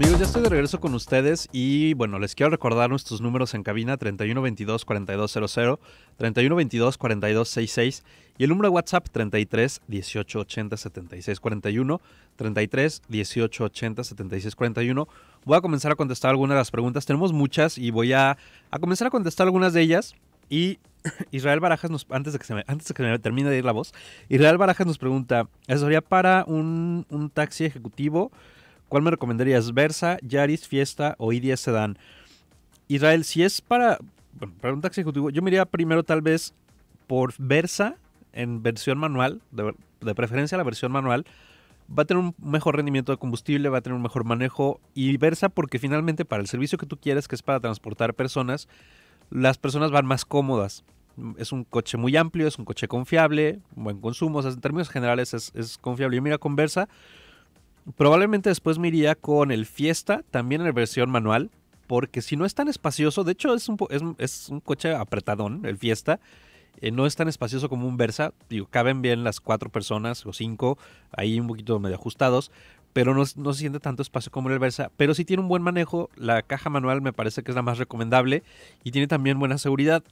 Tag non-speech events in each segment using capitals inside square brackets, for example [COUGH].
Amigos, ya estoy de regreso con ustedes y bueno, les quiero recordar nuestros números en cabina 3122 4200, 3122 4266 y el número de WhatsApp 33 18 80 76 41, 33 18 80 76 41. Voy a comenzar a contestar algunas de las preguntas, tenemos muchas y voy a, comenzar a contestar algunas de ellas y [CLEARS THROAT] Israel Barajas nos, antes de que se antes termine de ir la voz, Israel Barajas nos pregunta, ¿asesoría para un taxi ejecutivo? ¿Cuál me recomendarías? ¿Versa, Yaris, Fiesta o IDS Sedan? Israel, si es para, para un taxi ejecutivo, yo me primero tal vez por Versa en versión manual, de, preferencia la versión manual, va a tener un mejor rendimiento de combustible, va a tener un mejor manejo y Versa porque finalmente para el servicio que tú quieres, que es para transportar personas, las personas van más cómodas. Es un coche muy amplio, es un coche confiable, buen consumo, en términos generales es, es confiable. Yo mira con Versa, Probablemente después me iría con el Fiesta, también en la versión manual, porque si no es tan espacioso, de hecho es un, es, un coche apretadón, el Fiesta, eh, no es tan espacioso como un Versa, digo, caben bien las cuatro personas o cinco, ahí un poquito medio ajustados, pero no, se siente tanto espacio como el Versa, pero si tiene un buen manejo, la caja manual me parece que es la más recomendable y tiene también buena seguridad.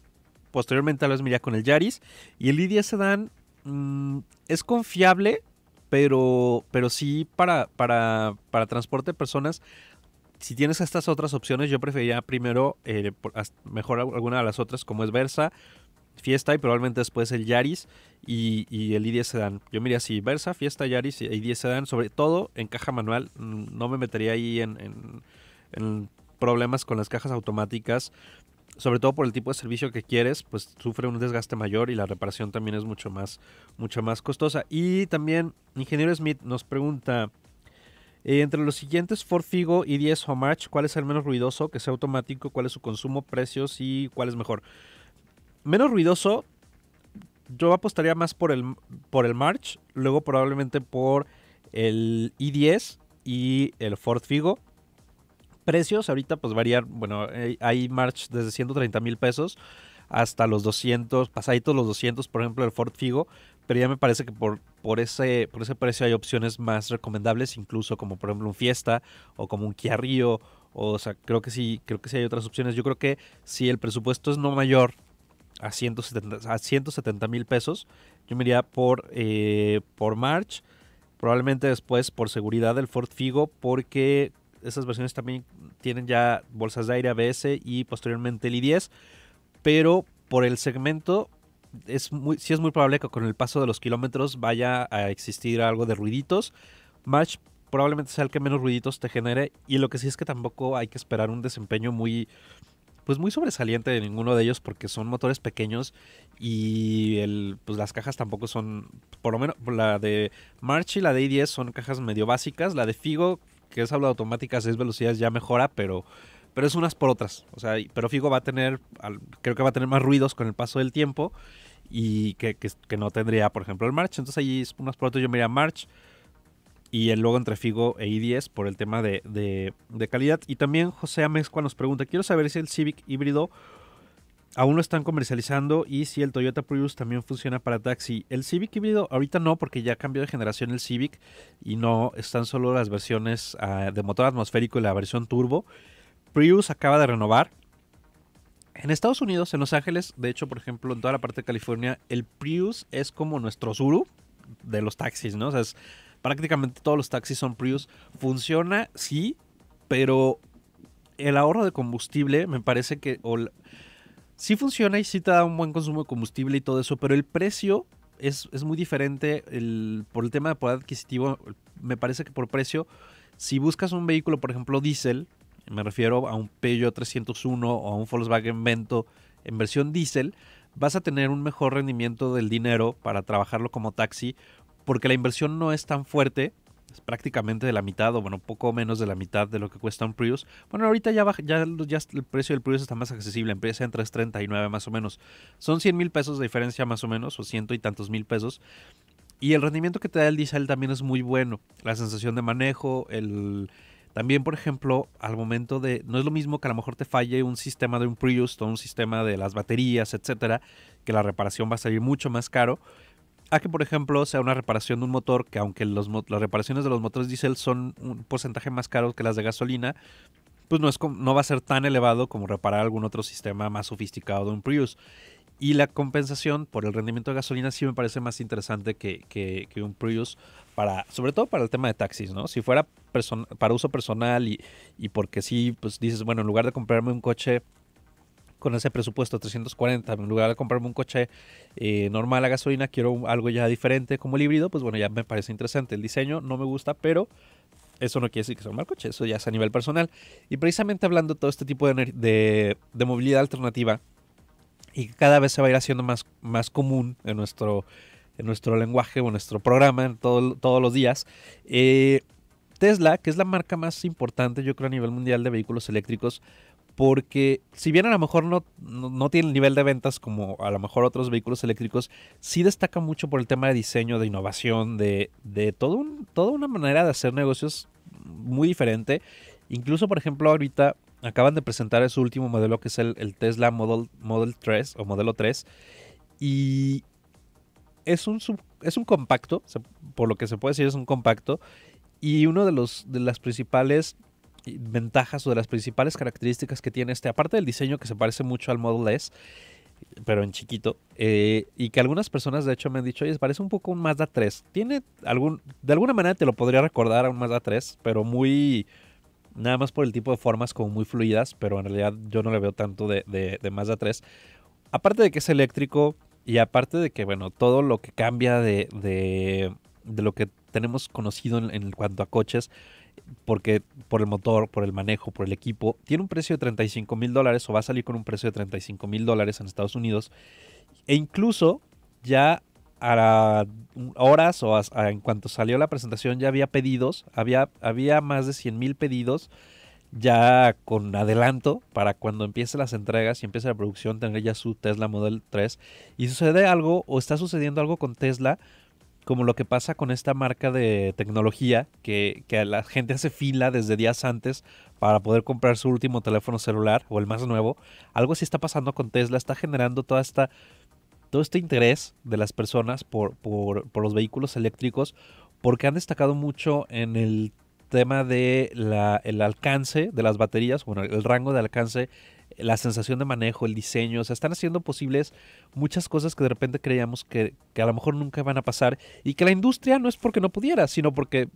Posteriormente tal vez me con el Yaris y el Lidia Sedan mm, es confiable, pero, pero sí para, para, para transporte de personas, si tienes estas otras opciones, yo preferiría primero, eh, mejor alguna de las otras, como es Versa, Fiesta y probablemente después el Yaris y, el i10 Sedan. Yo miraría si Versa, Fiesta, Yaris y i10 Sedan, sobre todo en caja manual, mm, no me metería ahí en, en, en problemas con las cajas automáticas sobre todo por el tipo de servicio que quieres, pues sufre un desgaste mayor y la reparación también es mucho más, más costosa. Y también, ingeniero Smith nos pregunta, eh, entre los siguientes Ford Figo y 10 March, ¿cuál es el menos ruidoso? Que sea automático, ¿cuál es su consumo, precios y cuál es mejor? Menos ruidoso, yo apostaría más por el, por el March, luego probablemente por el i10 y el Ford Figo precios ahorita pues varían bueno, hay March desde 130 mil pesos hasta los 200, pasaditos los 200, por ejemplo, el Ford Figo, pero ya me parece que por, por, ese, por ese precio hay opciones más recomendables, incluso como por ejemplo un Fiesta o como un Kia Rio, o, sea, creo que sí, creo que sí hay otras opciones. Yo creo que si el presupuesto es no mayor a 170 a mil pesos, yo me iría por, eh, por March, probablemente después por seguridad el Ford Figo, porque esas versiones también tienen ya bolsas de aire ABS y posteriormente el i10. Pero por el segmento, es muy, sí es muy probable que con el paso de los kilómetros vaya a existir algo de ruiditos. March probablemente sea el que menos ruiditos te genere. Y lo que sí es que tampoco hay que esperar un desempeño muy pues muy sobresaliente de ninguno de ellos porque son motores pequeños y el, pues las cajas tampoco son, por lo menos la de March y la de i10 son cajas medio básicas, la de Figo que es habla automática automáticas es velocidades ya mejora, pero, pero es unas por otras. O sea, pero Figo va a tener, creo que va a tener más ruidos con el paso del tiempo y que, no tendría, por ejemplo, el March. Entonces ahí es unas por otras yo miraría March y el logo entre Figo e I10 por el tema de, de, de calidad. Y también José Amezcua nos pregunta, quiero saber si el Civic híbrido aún lo están comercializando y si el Toyota Prius también funciona para taxi. El Civic híbrido ahorita no porque ya cambió de generación el Civic y no están solo las versiones ah, de motor atmosférico y la versión turbo. Prius acaba de renovar. En Estados Unidos, en Los Ángeles, de hecho, por ejemplo, en toda la parte de California, el Prius es como nuestro Zuru de los taxis, ¿no? O sea, prácticamente todos los taxis son Prius. Funciona, sí, pero el ahorro de combustible me parece que sí funciona y sí te da un buen consumo de combustible y todo eso, pero el precio es, es muy diferente el, por el tema de poder adquisitivo. Me parece que por precio, si buscas un vehículo, por ejemplo, diésel, me refiero a un Peugeot 301 o a un Volkswagen Vento en versión diésel, vas a tener un mejor rendimiento del dinero para trabajarlo como taxi porque la inversión no es tan fuerte pues, prácticamente de la mitad o bueno, poco menos de la mitad de lo que cuesta un Prius. Bueno, ahorita ya, baja, ya, el precio del Prius está más accesible, empieza en 339 más o menos. Son 100 mil pesos de diferencia más o menos, o ciento y tantos mil pesos. Y el rendimiento que te da el diesel también es muy bueno. La sensación de manejo, el... También, por ejemplo, al momento de... No es lo mismo que a lo mejor te falle un sistema de un Prius o un sistema de las baterías, etcétera, que la reparación va a salir mucho más caro a que, por ejemplo, sea una reparación de un motor que aunque los, las reparaciones de los motores diésel son un porcentaje más caro que las de gasolina, pues no, es, no va a ser tan elevado como reparar algún otro sistema más sofisticado de un Prius. Y la compensación por el rendimiento de gasolina sí me parece más interesante que, que, que un Prius, para, sobre todo para el tema de taxis, ¿no? Si fuera para uso personal y, y porque sí, pues dices, bueno, en lugar de comprarme un coche con ese presupuesto, 340, en lugar de comprarme un coche eh, normal a gasolina, quiero algo ya diferente como el híbrido, pues bueno, ya me parece interesante. El diseño no me gusta, pero eso no quiere decir que sea un mal coche, eso ya es a nivel personal. Y precisamente hablando de todo este tipo de, movilidad alternativa, y cada vez se va a ir haciendo más, más común en nuestro, en nuestro lenguaje o en nuestro programa en todos los días. Eh, Tesla, que es la marca más importante, yo creo, a nivel mundial de vehículos eléctricos, porque si bien a lo mejor no, no, tiene el nivel de ventas como a lo mejor otros vehículos eléctricos, sí destaca mucho por el tema de diseño, de innovación, de, todo un, toda una manera de hacer negocios muy diferente. Incluso, por ejemplo, ahorita acaban de presentar su último modelo que es el, Tesla Model, Model 3 o Modelo 3 y es un, es un compacto, por lo que se puede decir es un compacto y uno de, los, de las principales ventajas o de las principales características que tiene este, aparte del diseño que se parece mucho al Model S, pero en chiquito, eh, y que algunas personas de hecho me han dicho, oye, parece un poco un Mazda 3. Tiene algún, de alguna manera te lo podría recordar a un Mazda 3, pero muy, nada más por el tipo de formas como muy fluidas, pero en realidad yo no le veo tanto de, de, de Mazda 3. Aparte de que es eléctrico y aparte de que, bueno, todo lo que cambia de, de, lo que tenemos conocido en, cuanto a coches porque por el motor, por el manejo, por el equipo, tiene un precio de 35 mil dólares o va a salir con un precio de 35 mil dólares en Estados Unidos. E incluso ya a horas o en cuanto salió la presentación ya había pedidos, había, había más de 100 mil pedidos ya con adelanto para cuando empiece las entregas y empiece la producción tener ya su Tesla Model 3. Y sucede algo o está sucediendo algo con Tesla como lo que pasa con esta marca de tecnología, que, la gente hace fila desde días antes para poder comprar su último teléfono celular o el más nuevo. Algo así está pasando con Tesla, está generando toda esta, todo este interés de las personas por, por, los vehículos eléctricos, porque han destacado mucho en el tema de alcance de las baterías, bueno, el rango de alcance la sensación de manejo, el diseño, o sea, están haciendo posibles muchas cosas que de repente creíamos que, a lo mejor nunca van a pasar y que la industria no es porque no pudiera, sino porque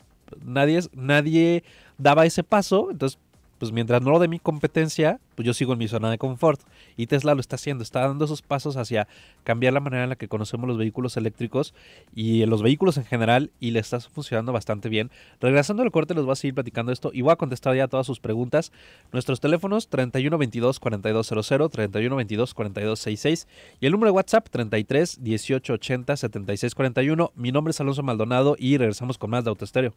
nadie, nadie daba ese paso, entonces pues mientras no lo de mi competencia, pues yo sigo en mi zona de confort. Y Tesla lo está haciendo, está dando esos pasos hacia cambiar la manera en la que conocemos los vehículos eléctricos y eh, los vehículos en general y le está funcionando bastante bien. Regresando al corte les voy a seguir platicando esto y voy a contestar ya todas sus preguntas. Nuestros teléfonos 3122 4200, 3122 4266 y el número de WhatsApp 33 18 80 76 41. Mi nombre es Alonso Maldonado y regresamos con más de Autoestéreo.